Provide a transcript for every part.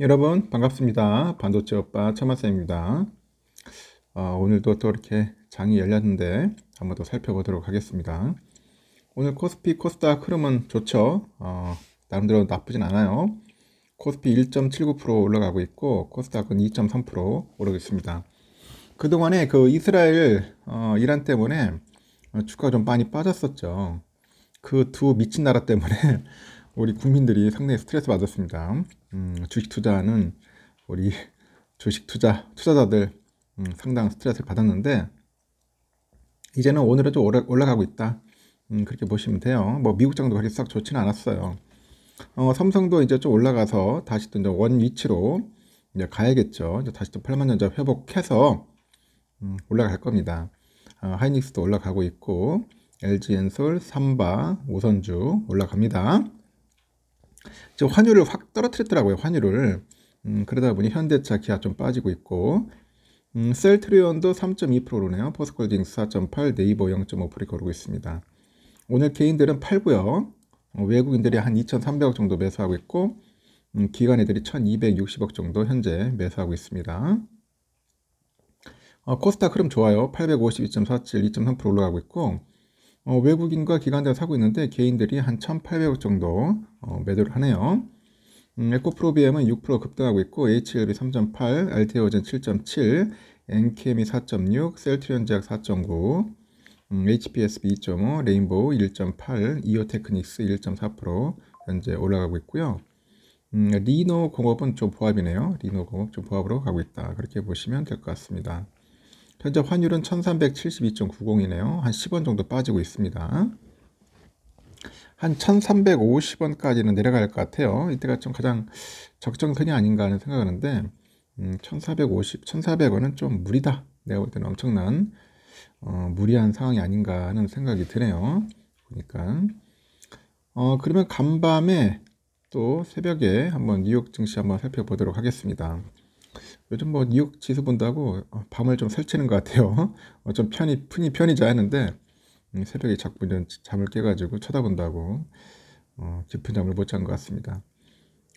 여러분 반갑습니다. 반도체 오빠 천마쌤입니다. 어, 오늘도 또 이렇게 장이 열렸는데 한번 더 살펴보도록 하겠습니다. 오늘 코스피 코스닥 흐름은 좋죠. 어, 나름대로 나쁘진 않아요. 코스피 1.79% 올라가고 있고 코스닥은 2.3% 오르고 있습니다. 그동안에 그 이스라엘 어, 이란 때문에 어, 주가가 좀 많이 빠졌었죠. 그 두 미친 나라 때문에 우리 국민들이 상당히 스트레스 받았습니다. 음, 주식 투자는 우리 주식 투자 투자자들 음, 상당 스트레스를 받았는데 이제는 오늘은 좀 올라, 가고 있다. 음, 그렇게 보시면 돼요. 뭐 미국장도 그렇게 싹 좋지는 않았어요. 어, 삼성도 이제 좀 올라가서 다시 또원 위치로 이제 가야겠죠. 이제 다시 또 8만 전자 회복해서 음, 올라갈 겁니다. 어, 하이닉스도 올라가고 있고 LG 엔솔, 삼바, 오선주 올라갑니다. 저 환율을 확 떨어뜨렸더라고요. 환율을. 음, 그러다 보니 현대차, 기아 좀 빠지고 있고 음, 셀트리온도 3.2%로네요. 포스콜딩 4.8, 네이버 0.5% 거르고 있습니다. 오늘 개인들은 팔고요. 어, 외국인들이 한 2,300억 정도 매수하고 있고 음, 기관애들이 1,260억 정도 현재 매수하고 있습니다. 어, 코스닥 흐름 좋아요. 852.47, 2.3% 올라가고 있고 어, 외국인과 기관들 사고 있는데 개인들이 한 1,800억 정도 어, 매도를 하네요. 음, 에코프로비엠은 6% 급등하고 있고 HLB 3.8, 알테오젠 7.7, NKM이 4.6, 셀트리온 제약 4.9, 음, HPSB 2.5, 레인보우 1.8, 이오테크닉스 1.4% 현재 올라가고 있고요. 음, 리노 공업은 좀 보합이네요. 리노 공업 좀 보합으로 가고 있다. 그렇게 보시면 될 것 같습니다. 현재 환율은 1372.90이네요. 한 10원 정도 빠지고 있습니다. 한 1350원까지는 내려갈 것 같아요. 이때가 좀 가장 적정선이 아닌가 하는 생각하는데 을 음, 1450, 1400원은 좀 무리다. 내가 볼 때는 엄청난 어, 무리한 상황이 아닌가 하는 생각이 드네요. 그러니까 어, 그러면 간밤에 또 새벽에 한번 뉴욕 증시 한번 살펴보도록 하겠습니다. 요즘 뭐 뉴욕 지수본다고 어, 밤을 좀 설치는 것 같아요. 어, 좀 편히 푼이 편히 자야 하는데 음, 새벽에 자꾸 잠을 깨가지고 쳐다본다고 어, 깊은 잠을 못 잔 것 같습니다.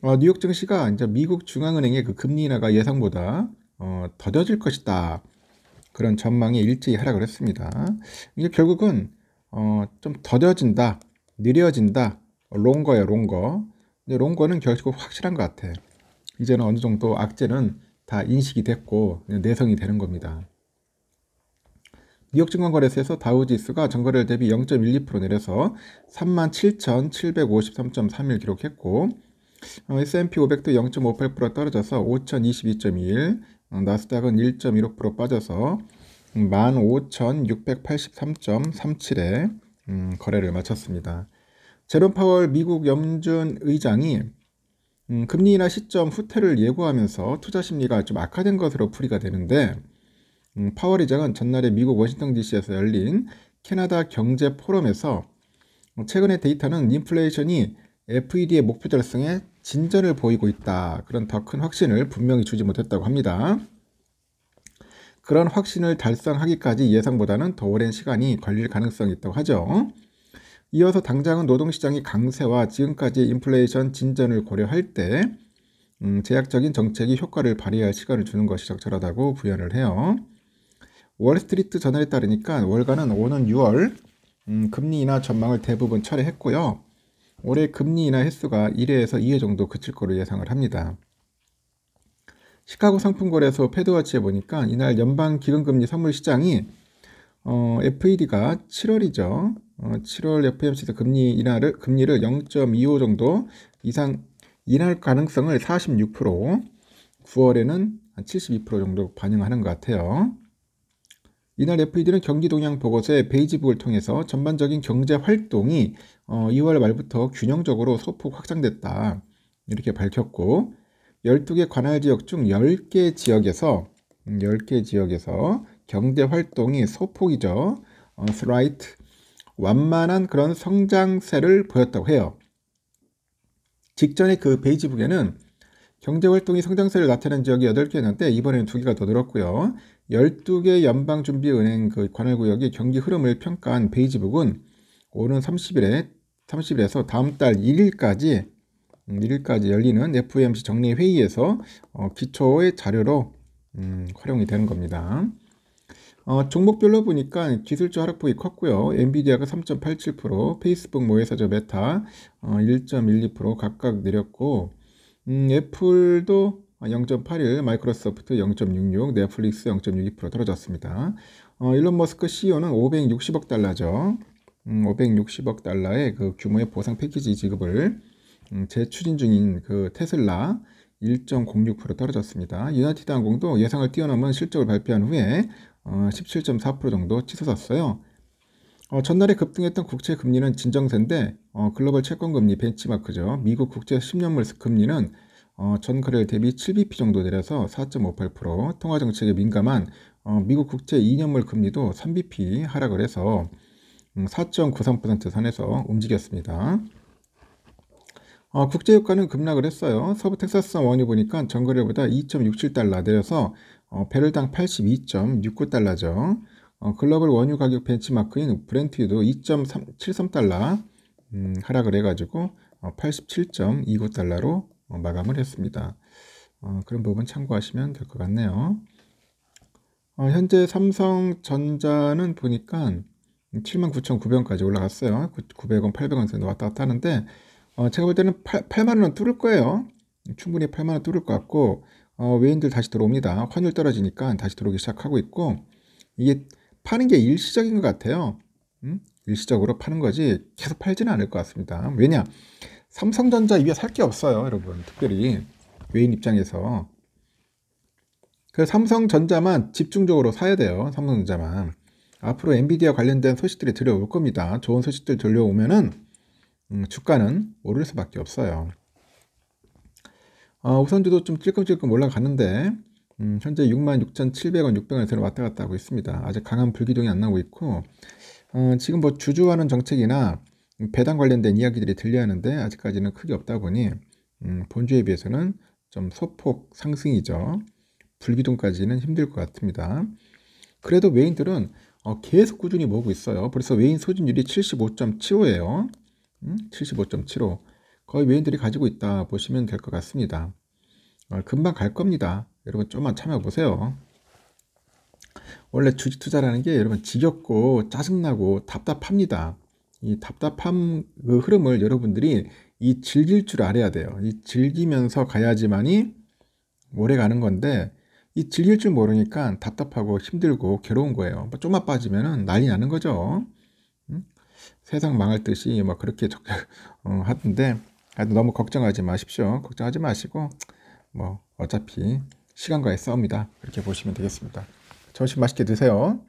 어, 뉴욕 증시가 이제 미국 중앙은행의 그 금리 인하가 예상보다 어, 더뎌질 것이다. 그런 전망에 일제히 하락을 했습니다. 이게 결국은 어, 좀 더뎌진다, 느려진다, 롱거예요, 롱거. 근데 롱거는 결국 확실한 것 같아. 이제는 어느 정도 악재는 다 인식이 됐고 내성이 되는 겁니다. 뉴욕 증권거래소에서 다우지수가 전거래일 대비 0.12% 내려서 37,753.31 기록했고 어, S&P 500도 0.58% 떨어져서 5,022.21, 어, 나스닥은 1.16% 빠져서 15,683.37에 음, 거래를 마쳤습니다. 제롬 파월 미국 염준 의장이 음, 금리 나 시점 후퇴를 예고하면서 투자 심리가 좀 악화된 것으로 풀이가 되는데 음, 파월 의장은 전날에 미국 워싱턴 DC에서 열린 캐나다 경제 포럼에서 최근의 데이터는 인플레이션이 FED의 목표 달성에 진전을 보이고 있다. 그런 더 큰 확신을 분명히 주지 못했다고 합니다. 그런 확신을 달성하기까지 예상보다는 더 오랜 시간이 걸릴 가능성이 있다고 하죠. 이어서 당장은 노동시장이 강세와 지금까지 인플레이션 진전을 고려할 때 음, 제약적인 정책이 효과를 발휘할 시간을 주는 것이 적절하다고 부연을 해요. 월스트리트 저널에 따르니까 월가는 오는 6월 음, 금리 인하 전망을 대부분 철회했고요. 올해 금리 인하 횟수가 1회에서 2회 정도 그칠 것으로 예상을 합니다. 시카고 상품거래소 패드워치에 보니까 이날 연방 기금금리 선물 시장이 어, FED가 7월이죠. 어, 7월 FOMC 금리 인하를 금리를 0.25 정도 이상 인할 가능성을 46%, 9월에는 한 72% 정도 반영하는 것 같아요. 이날 FED는 경기 동향 보고서의 베이지북을 통해서 전반적인 경제 활동이 어, 2월 말부터 균형적으로 소폭 확장됐다 이렇게 밝혔고 12개 관할 지역 중 10개 지역에서 10개 음, 지역에서 경제 활동이 소폭이죠. 어, s l i g 완만한 그런 성장세를 보였다고 해요. 직전에그 베이지북에는 경제활동이 성장세를 나타낸 지역이 8개였는데 이번에는 2개가 더 늘었고요. 12개 연방준비은행 그 관할구역이 경기 흐름을 평가한 베이지북은 오는 30일에 30일에서 다음 달 1일까지 1일까지 음, 열리는 FOMC 정례 회의에서 어, 기초의 자료로 음, 활용이 되는 겁니다. 어, 종목별로 보니까 기술주 하락폭이 컸고요. 엔비디아가 3.87%, 페이스북 모회사죠 메타 어, 1.12% 각각 내렸고 음, 애플도 0.81, 마이크로소프트 0.66, 넷플릭스 0.62% 떨어졌습니다. 어, 일론 머스크 CEO는 560억 달러죠. 음, 560억 달러의 그 규모의 보상 패키지 지급을 음, 재추진 중인 그 테슬라 1.06% 떨어졌습니다. 유나티드 항공도 예상을 뛰어넘은 실적을 발표한 후에 어, 17.4% 정도 치솟았어요. 어, 전날에 급등했던 국채 금리는 진정세인데 어, 글로벌 채권 금리 벤치마크죠. 미국 국채 10년물 금리는 어, 전 거래일 대비 7bp 정도 내려서 4.58% 통화 정책에 민감한 어, 미국 국채 2년물 금리도 3bp 하락을 해서 음, 4.93% 선에서 움직였습니다. 어, 국제유가는 급락을 했어요. 서부 텍사스원 원유 보니까 전거래보다 2.67달러 내려서 어, 배럴당 82.69달러죠. 어, 글로벌 원유 가격 벤치마크인 브렌트유도 2.73달러 음, 하락을 해가지고 어, 87.29달러로 어, 마감을 했습니다. 어, 그런 부분 참고하시면 될 것 같네요. 어, 현재 삼성전자는 보니까 79,900원까지 올라갔어요. 900원, 800원 정도 왔다 갔다 하는데 어, 제가 볼 때는 8, 만원 뚫을 거예요. 충분히 8만원 뚫을 것 같고 어, 외인들 다시 들어옵니다. 환율 떨어지니까 다시 들어오기 시작하고 있고 이게 파는 게 일시적인 것 같아요. 음? 일시적으로 파는 거지 계속 팔지는 않을 것 같습니다. 왜냐? 삼성전자 위에 살 게 없어요, 여러분. 특별히 외인 입장에서 그 삼성전자만 집중적으로 사야 돼요. 삼성전자만 앞으로 엔비디아 관련된 소식들이 들려올 겁니다. 좋은 소식들 들려오면은 음, 주가는 오를 수밖에 없어요. 어, 우선주도 좀 찔끔찔끔 올라갔는데 음, 현재 66,700원, 600원 에서 왔다 갔다 하고 있습니다. 아직 강한 불기둥이 안 나오고 있고 어, 지금 뭐 주주하는 정책이나 배당 관련된 이야기들이 들려야 하는데 아직까지는 크게 없다 보니 음, 본주에 비해서는 좀 소폭 상승이죠. 불기둥까지는 힘들 것 같습니다. 그래도 외인들은 어, 계속 꾸준히 모으고 있어요. 벌써 외인 소진율이 75.75예요. 음? 75.75. 거의 외인들이 가지고 있다 보시면 될 것 같습니다. 어, 금방 갈 겁니다. 여러분 좀만 참여보세요. 원래 주식 투자라는 게 여러분 지겹고 짜증나고 답답합니다. 이 답답함 그 흐름을 여러분들이 이 즐길 줄 알아야 돼요. 이 즐기면서 가야지만이 오래 가는 건데 이 즐길 줄 모르니까 답답하고 힘들고 괴로운 거예요. 뭐 좀만 빠지면 난리 나는 거죠. 음? 세상 망할 듯이 막 뭐 그렇게 적, 어, 하던데 너무 걱정하지 마십시오. 걱정하지 마시고 뭐 어차피 시간과의 싸움이다. 이렇게 보시면 되겠습니다. 점심 맛있게 드세요.